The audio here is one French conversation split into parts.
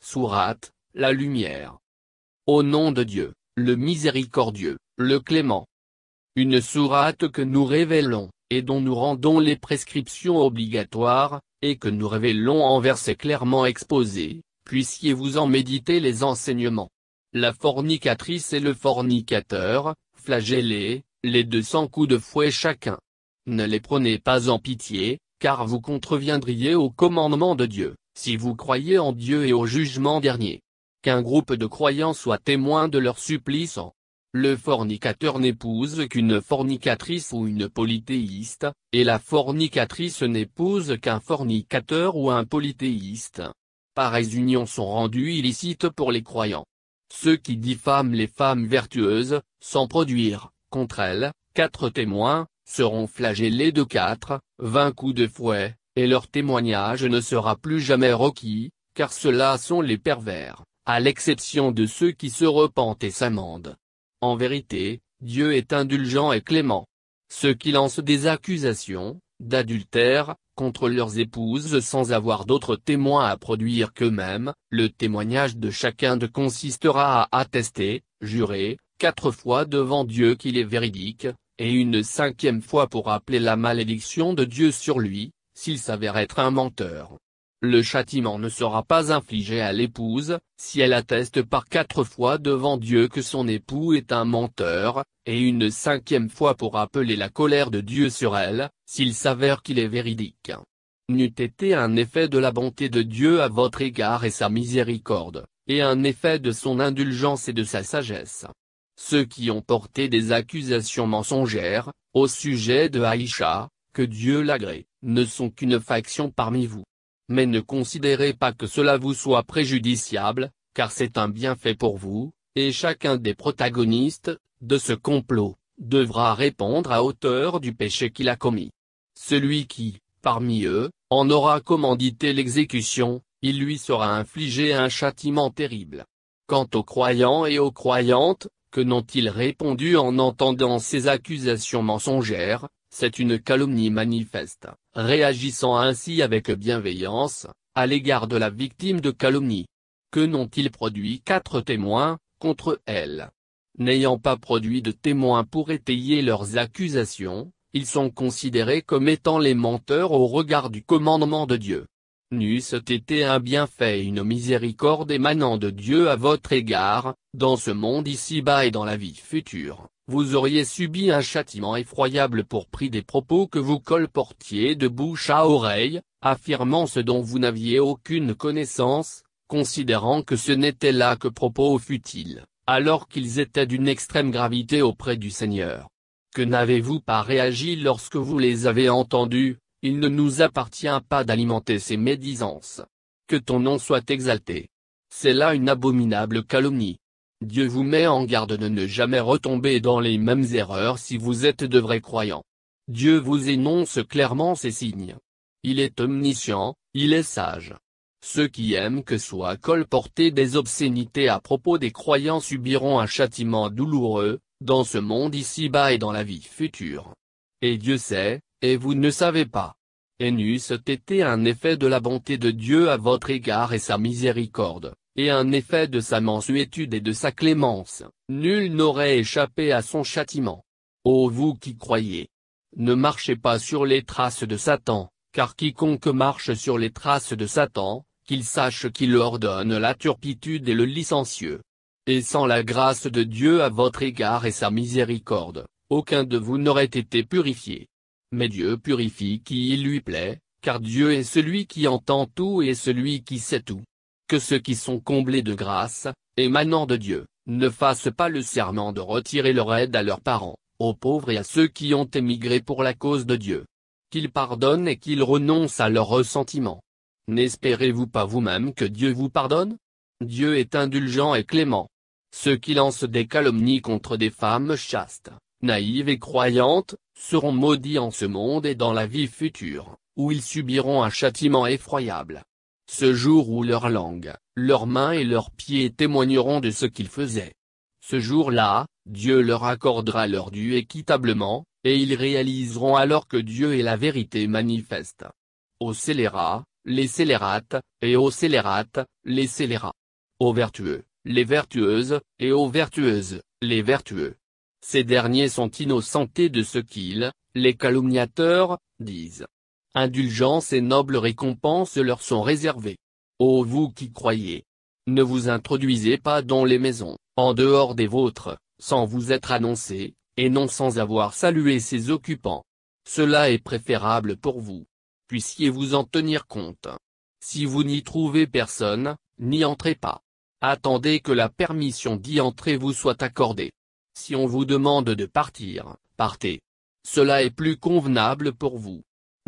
Sourate, la lumière. Au nom de Dieu, le miséricordieux, le clément. Une sourate que nous révélons, et dont nous rendons les prescriptions obligatoires, et que nous révélons en versets clairement exposés, puissiez-vous en méditer les enseignements. La fornicatrice et le fornicateur, flagellés, les deux cents coups de fouet chacun. Ne les prenez pas en pitié, car vous contreviendriez au commandement de Dieu si vous croyez en Dieu et au jugement dernier. Qu'un groupe de croyants soit témoin de leur supplice le fornicateur n'épouse qu'une fornicatrice ou une polythéiste, et la fornicatrice n'épouse qu'un fornicateur ou un polythéiste. Pareilles unions sont rendues illicites pour les croyants. Ceux qui diffament les femmes vertueuses, sans produire, contre elles, quatre témoins, seront flagellés de quatre, vingt coups de fouet, et leur témoignage ne sera plus jamais requis, car ceux-là sont les pervers, à l'exception de ceux qui se repentent et s'amendent. En vérité, Dieu est indulgent et clément. Ceux qui lancent des accusations, d'adultère, contre leurs épouses sans avoir d'autres témoins à produire qu'eux-mêmes, le témoignage de chacun de consistera à attester, jurer, quatre fois devant Dieu qu'il est véridique, et une cinquième fois pour appeler la malédiction de Dieu sur lui, s'il s'avère être un menteur. Le châtiment ne sera pas infligé à l'épouse, si elle atteste par quatre fois devant Dieu que son époux est un menteur, et une cinquième fois pour appeler la colère de Dieu sur elle, s'il s'avère qu'il est véridique. N'eût été un effet de la bonté de Dieu à votre égard et sa miséricorde, et un effet de son indulgence et de sa sagesse. Ceux qui ont porté des accusations mensongères, au sujet de Aïcha, Dieu l'agrée, ne sont qu'une faction parmi vous. Mais ne considérez pas que cela vous soit préjudiciable, car c'est un bienfait pour vous, et chacun des protagonistes, de ce complot, devra répondre à hauteur du péché qu'il a commis. Celui qui, parmi eux, en aura commandité l'exécution, il lui sera infligé un châtiment terrible. Quant aux croyants et aux croyantes, que n'ont-ils répondu en entendant ces accusations mensongères, c'est une calomnie manifeste, réagissant ainsi avec bienveillance, à l'égard de la victime de calomnie. Que n'ont-ils produit quatre témoins, contre elle N'ayant pas produit de témoins pour étayer leurs accusations, ils sont considérés comme étant les menteurs au regard du commandement de Dieu. N'eussent été un bienfait et une miséricorde émanant de Dieu à votre égard, dans ce monde ici-bas et dans la vie future, vous auriez subi un châtiment effroyable pour prix des propos que vous colportiez de bouche à oreille, affirmant ce dont vous n'aviez aucune connaissance, considérant que ce n'était là que propos futiles, alors qu'ils étaient d'une extrême gravité auprès du Seigneur. Que n'avez-vous pas réagi lorsque vous les avez entendus, il ne nous appartient pas d'alimenter ces médisances. Que ton nom soit exalté. C'est là une abominable calomnie. Dieu vous met en garde de ne jamais retomber dans les mêmes erreurs si vous êtes de vrais croyants. Dieu vous énonce clairement ses signes. Il est omniscient, il est sage. Ceux qui aiment que soit colporté des obscénités à propos des croyants subiront un châtiment douloureux, dans ce monde ici-bas et dans la vie future. Et Dieu sait, et vous ne savez pas. Et neût été un effet de la bonté de Dieu à votre égard et sa miséricorde, et un effet de sa mansuétude et de sa clémence, nul n'aurait échappé à son châtiment. Ô vous qui croyez, ne marchez pas sur les traces de Satan, car quiconque marche sur les traces de Satan, qu'il sache qu'il ordonne la turpitude et le licencieux. Et sans la grâce de Dieu à votre égard et sa miséricorde, aucun de vous n'aurait été purifié. Mais Dieu purifie qui il lui plaît, car Dieu est celui qui entend tout et celui qui sait tout que ceux qui sont comblés de grâce, émanant de Dieu, ne fassent pas le serment de retirer leur aide à leurs parents, aux pauvres et à ceux qui ont émigré pour la cause de Dieu. Qu'ils pardonnent et qu'ils renoncent à leur ressentiment. N'espérez-vous pas vous-même que Dieu vous pardonne Dieu est indulgent et clément. Ceux qui lancent des calomnies contre des femmes chastes, naïves et croyantes, seront maudits en ce monde et dans la vie future, où ils subiront un châtiment effroyable ce jour où leur langue, leurs mains et leurs pieds témoigneront de ce qu'ils faisaient. Ce jour-là, Dieu leur accordera leur dû équitablement, et ils réaliseront alors que Dieu est la vérité manifeste. Aux scélérats, les scélérates, et aux scélérates, les scélérats. Aux vertueux, les vertueuses, et aux vertueuses, les vertueux. Ces derniers sont innocentés de ce qu'ils, les calomniateurs, disent. Indulgence et nobles récompenses leur sont réservées. Ô vous qui croyez, ne vous introduisez pas dans les maisons, en dehors des vôtres, sans vous être annoncé, et non sans avoir salué ses occupants. Cela est préférable pour vous. Puissiez-vous en tenir compte. Si vous n'y trouvez personne, n'y entrez pas. Attendez que la permission d'y entrer vous soit accordée. Si on vous demande de partir, partez. Cela est plus convenable pour vous.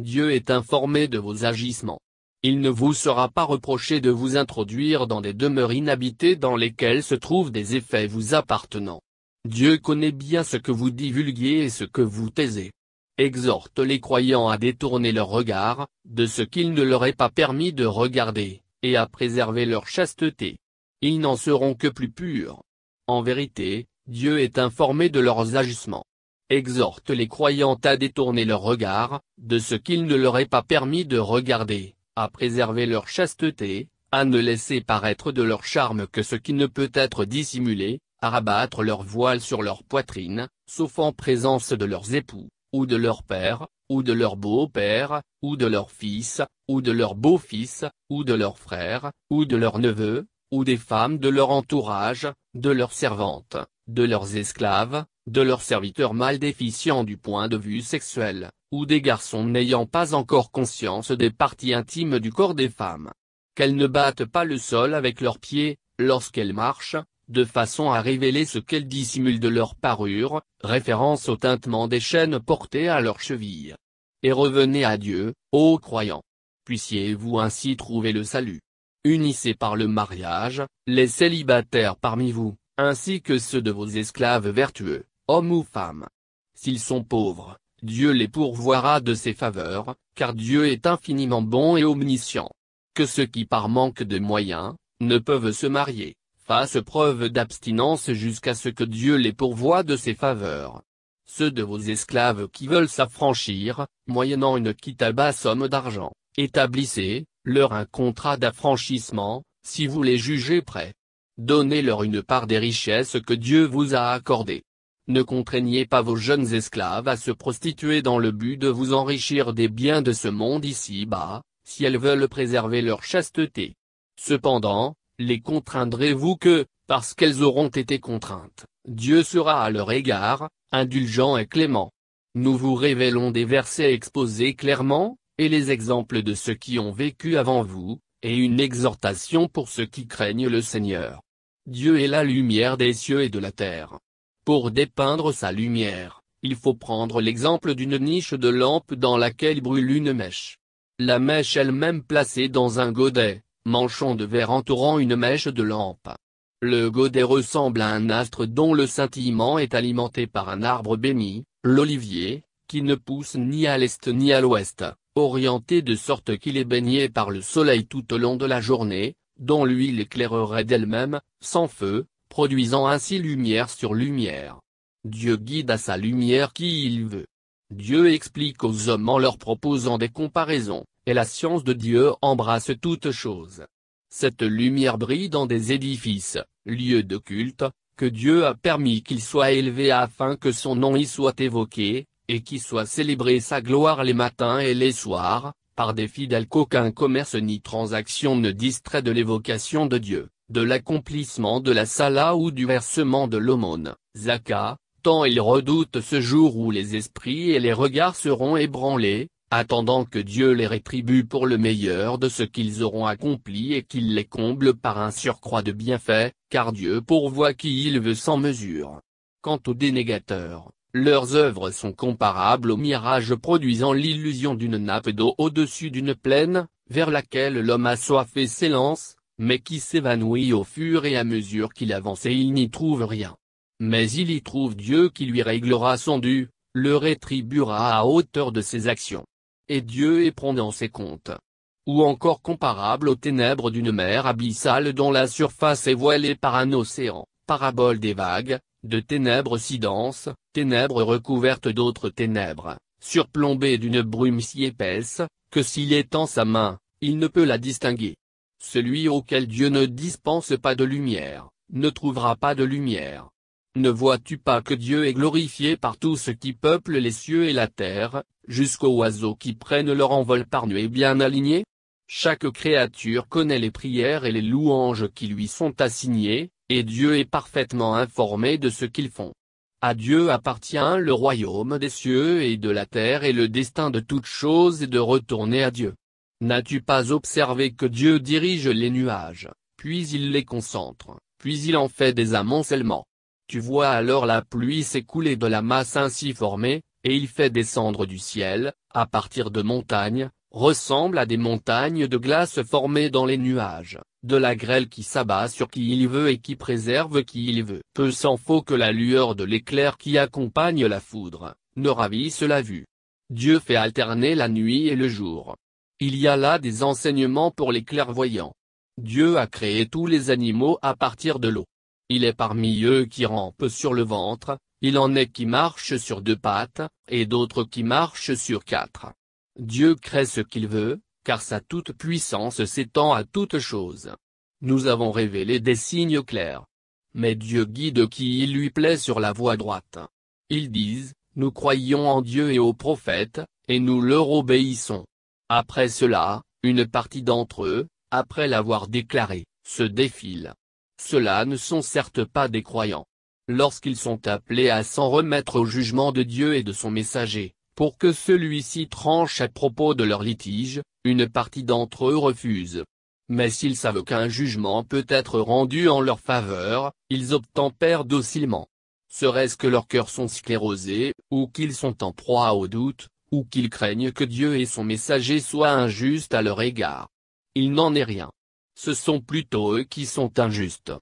Dieu est informé de vos agissements. Il ne vous sera pas reproché de vous introduire dans des demeures inhabitées dans lesquelles se trouvent des effets vous appartenant. Dieu connaît bien ce que vous divulguez et ce que vous taisez. Exhorte les croyants à détourner leur regard, de ce qu'il ne leur est pas permis de regarder, et à préserver leur chasteté. Ils n'en seront que plus purs. En vérité, Dieu est informé de leurs agissements exhorte les croyants à détourner leur regard, de ce qu'il ne leur est pas permis de regarder, à préserver leur chasteté, à ne laisser paraître de leur charme que ce qui ne peut être dissimulé, à rabattre leur voile sur leur poitrine, sauf en présence de leurs époux, ou de leur père, ou de leur beau-père, ou de leur fils, ou de leur beau-fils, ou de leurs frères, ou de leurs neveux, ou des femmes de leur entourage, de leurs servantes, de leurs esclaves, de leurs serviteurs mal déficients du point de vue sexuel, ou des garçons n'ayant pas encore conscience des parties intimes du corps des femmes. Qu'elles ne battent pas le sol avec leurs pieds, lorsqu'elles marchent, de façon à révéler ce qu'elles dissimulent de leur parure, référence au teintement des chaînes portées à leurs chevilles. Et revenez à Dieu, ô croyants. Puissiez-vous ainsi trouver le salut. Unissez par le mariage, les célibataires parmi vous, ainsi que ceux de vos esclaves vertueux. Homme ou femmes. S'ils sont pauvres, Dieu les pourvoira de ses faveurs, car Dieu est infiniment bon et omniscient. Que ceux qui par manque de moyens, ne peuvent se marier, fassent preuve d'abstinence jusqu'à ce que Dieu les pourvoie de ses faveurs. Ceux de vos esclaves qui veulent s'affranchir, moyennant une basse somme d'argent, établissez, leur un contrat d'affranchissement, si vous les jugez prêts. Donnez-leur une part des richesses que Dieu vous a accordées. Ne contraignez pas vos jeunes esclaves à se prostituer dans le but de vous enrichir des biens de ce monde ici-bas, si elles veulent préserver leur chasteté. Cependant, les contraindrez-vous que, parce qu'elles auront été contraintes, Dieu sera à leur égard, indulgent et clément. Nous vous révélons des versets exposés clairement, et les exemples de ceux qui ont vécu avant vous, et une exhortation pour ceux qui craignent le Seigneur. Dieu est la lumière des cieux et de la terre. Pour dépeindre sa lumière, il faut prendre l'exemple d'une niche de lampe dans laquelle brûle une mèche. La mèche elle-même placée dans un godet, manchon de verre entourant une mèche de lampe. Le godet ressemble à un astre dont le scintillement est alimenté par un arbre béni, l'olivier, qui ne pousse ni à l'est ni à l'ouest, orienté de sorte qu'il est baigné par le soleil tout au long de la journée, dont l'huile éclairerait d'elle-même, sans feu, produisant ainsi lumière sur lumière. Dieu guide à sa lumière qui il veut. Dieu explique aux hommes en leur proposant des comparaisons, et la science de Dieu embrasse toutes choses. Cette lumière brille dans des édifices, lieux de culte, que Dieu a permis qu'il soit élevé afin que son nom y soit évoqué, et qu'il soit célébré sa gloire les matins et les soirs, par des fidèles qu'aucun commerce ni transaction ne distrait de l'évocation de Dieu de l'accomplissement de la salah ou du versement de l'aumône, zaka, tant ils redoutent ce jour où les esprits et les regards seront ébranlés, attendant que Dieu les rétribue pour le meilleur de ce qu'ils auront accompli et qu'il les comble par un surcroît de bienfaits, car Dieu pourvoit qui il veut sans mesure. Quant aux dénégateurs, leurs œuvres sont comparables au mirage produisant l'illusion d'une nappe d'eau au-dessus d'une plaine, vers laquelle l'homme assoiffé s'élance, mais qui s'évanouit au fur et à mesure qu'il avance et il n'y trouve rien. Mais il y trouve Dieu qui lui réglera son dû, le rétribuera à hauteur de ses actions. Et Dieu est prondant ses comptes. Ou encore comparable aux ténèbres d'une mer abyssale dont la surface est voilée par un océan, parabole des vagues, de ténèbres si denses, ténèbres recouvertes d'autres ténèbres, surplombées d'une brume si épaisse, que s'il étend sa main, il ne peut la distinguer. Celui auquel Dieu ne dispense pas de lumière, ne trouvera pas de lumière. Ne vois-tu pas que Dieu est glorifié par tout ce qui peuple les cieux et la terre, jusqu'aux oiseaux qui prennent leur envol par nuées bien alignés? Chaque créature connaît les prières et les louanges qui lui sont assignées, et Dieu est parfaitement informé de ce qu'ils font. À Dieu appartient le royaume des cieux et de la terre et le destin de toutes choses est de retourner à Dieu. N'as-tu pas observé que Dieu dirige les nuages, puis il les concentre, puis il en fait des amoncellements Tu vois alors la pluie s'écouler de la masse ainsi formée, et il fait descendre du ciel, à partir de montagnes, ressemble à des montagnes de glace formées dans les nuages, de la grêle qui s'abat sur qui il veut et qui préserve qui il veut. Peu s'en faut que la lueur de l'éclair qui accompagne la foudre, ne ravisse la vue. Dieu fait alterner la nuit et le jour, il y a là des enseignements pour les clairvoyants. Dieu a créé tous les animaux à partir de l'eau. Il est parmi eux qui rampent sur le ventre, il en est qui marche sur deux pattes, et d'autres qui marchent sur quatre. Dieu crée ce qu'il veut, car sa toute-puissance s'étend à toute chose. Nous avons révélé des signes clairs. Mais Dieu guide qui il lui plaît sur la voie droite. Ils disent, nous croyons en Dieu et aux prophètes, et nous leur obéissons. Après cela, une partie d'entre eux, après l'avoir déclaré, se défilent. Ceux-là ne sont certes pas des croyants. Lorsqu'ils sont appelés à s'en remettre au jugement de Dieu et de son messager, pour que celui-ci tranche à propos de leur litige, une partie d'entre eux refuse. Mais s'ils savent qu'un jugement peut être rendu en leur faveur, ils obtempèrent docilement. Serait-ce que leurs cœurs sont sclérosés, ou qu'ils sont en proie au doute, ou qu'ils craignent que Dieu et son messager soient injustes à leur égard. Il n'en est rien. Ce sont plutôt eux qui sont injustes.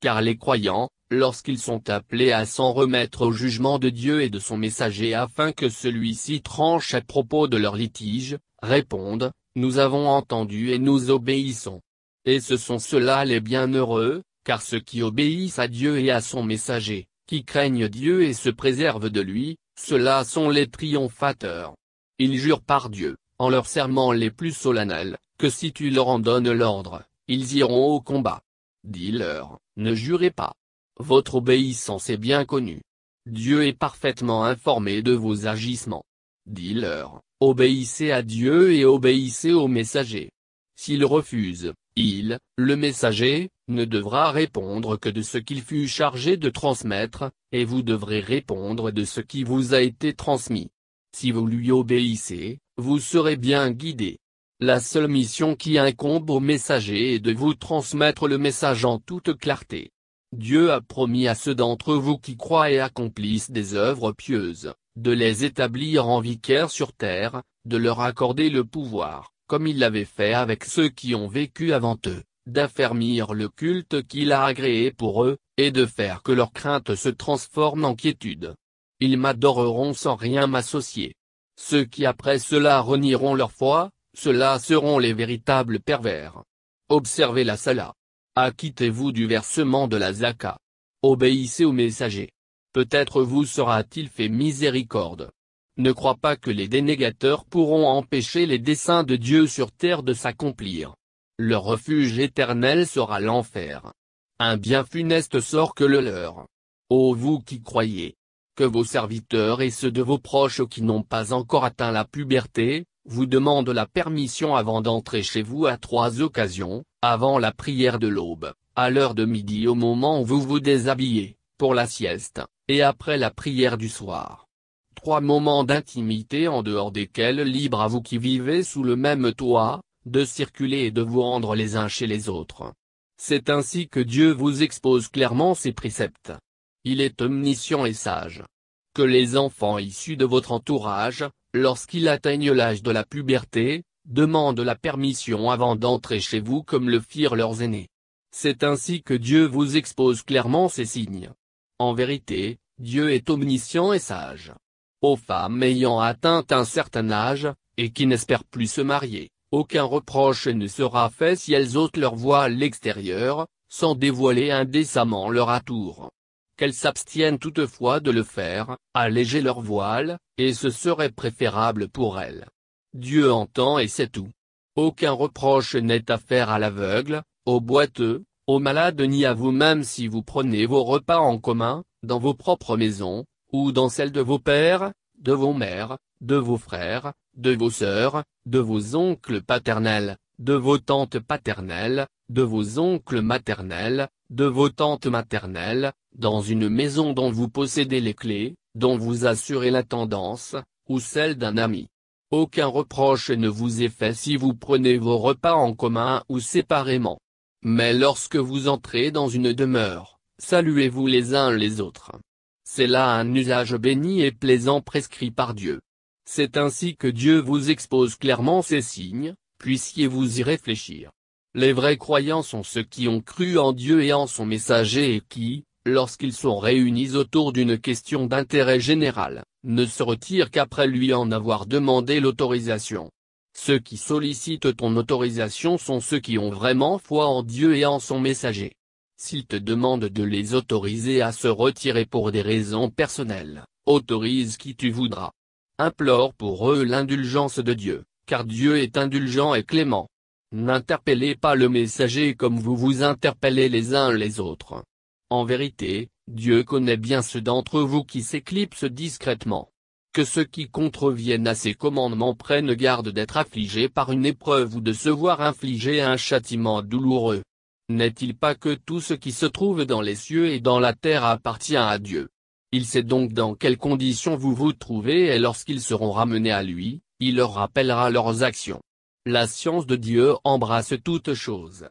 Car les croyants, lorsqu'ils sont appelés à s'en remettre au jugement de Dieu et de son messager afin que celui-ci tranche à propos de leur litige, répondent, nous avons entendu et nous obéissons. Et ce sont ceux-là les bienheureux, car ceux qui obéissent à Dieu et à son messager, qui craignent Dieu et se préservent de lui, ceux-là sont les triomphateurs. Ils jurent par Dieu, en leurs serments les plus solennels, que si tu leur en donnes l'ordre, ils iront au combat. Dis-leur, ne jurez pas. Votre obéissance est bien connue. Dieu est parfaitement informé de vos agissements. Dis-leur, obéissez à Dieu et obéissez aux messagers. S'ils refusent, il, le messager, ne devra répondre que de ce qu'il fut chargé de transmettre, et vous devrez répondre de ce qui vous a été transmis. Si vous lui obéissez, vous serez bien guidé. La seule mission qui incombe au messager est de vous transmettre le message en toute clarté. Dieu a promis à ceux d'entre vous qui croient et accomplissent des œuvres pieuses, de les établir en vicaire sur terre, de leur accorder le pouvoir comme il l'avait fait avec ceux qui ont vécu avant eux, d'affermir le culte qu'il a agréé pour eux, et de faire que leurs craintes se transforme en quiétude. Ils m'adoreront sans rien m'associer. Ceux qui après cela renieront leur foi, ceux-là seront les véritables pervers. Observez la Sala. Acquittez-vous du versement de la Zaka. Obéissez au messager. Peut-être vous sera-t-il fait miséricorde ne crois pas que les dénégateurs pourront empêcher les desseins de Dieu sur terre de s'accomplir. Leur refuge éternel sera l'enfer. Un bien funeste sort que le leur. Ô vous qui croyez, que vos serviteurs et ceux de vos proches qui n'ont pas encore atteint la puberté, vous demandent la permission avant d'entrer chez vous à trois occasions, avant la prière de l'aube, à l'heure de midi au moment où vous vous déshabillez, pour la sieste, et après la prière du soir trois moments d'intimité en dehors desquels libre à vous qui vivez sous le même toit, de circuler et de vous rendre les uns chez les autres. C'est ainsi que Dieu vous expose clairement ses préceptes. Il est omniscient et sage. Que les enfants issus de votre entourage, lorsqu'ils atteignent l'âge de la puberté, demandent la permission avant d'entrer chez vous comme le firent leurs aînés. C'est ainsi que Dieu vous expose clairement ses signes. En vérité, Dieu est omniscient et sage aux femmes ayant atteint un certain âge, et qui n'espèrent plus se marier. Aucun reproche ne sera fait si elles ôtent leur voile l'extérieur, sans dévoiler indécemment leur atour. Qu'elles s'abstiennent toutefois de le faire, alléger leur voile, et ce serait préférable pour elles. Dieu entend et c'est tout. Aucun reproche n'est à faire à l'aveugle, au boiteux, au malade ni à vous-même si vous prenez vos repas en commun, dans vos propres maisons, ou dans celle de vos pères, de vos mères, de vos frères, de vos sœurs, de vos oncles paternels, de vos tantes paternelles, de vos oncles maternels, de vos tantes maternelles, dans une maison dont vous possédez les clés, dont vous assurez la tendance, ou celle d'un ami. Aucun reproche ne vous est fait si vous prenez vos repas en commun ou séparément. Mais lorsque vous entrez dans une demeure, saluez-vous les uns les autres. C'est là un usage béni et plaisant prescrit par Dieu. C'est ainsi que Dieu vous expose clairement ses signes, puissiez-vous y réfléchir. Les vrais croyants sont ceux qui ont cru en Dieu et en son messager et qui, lorsqu'ils sont réunis autour d'une question d'intérêt général, ne se retirent qu'après lui en avoir demandé l'autorisation. Ceux qui sollicitent ton autorisation sont ceux qui ont vraiment foi en Dieu et en son messager. S'ils te demandent de les autoriser à se retirer pour des raisons personnelles, autorise qui tu voudras. Implore pour eux l'indulgence de Dieu, car Dieu est indulgent et clément. N'interpellez pas le messager comme vous vous interpellez les uns les autres. En vérité, Dieu connaît bien ceux d'entre vous qui s'éclipsent discrètement. Que ceux qui contreviennent à ses commandements prennent garde d'être affligés par une épreuve ou de se voir infliger un châtiment douloureux. N'est-il pas que tout ce qui se trouve dans les cieux et dans la terre appartient à Dieu Il sait donc dans quelles conditions vous vous trouvez et lorsqu'ils seront ramenés à lui, il leur rappellera leurs actions. La science de Dieu embrasse toutes choses.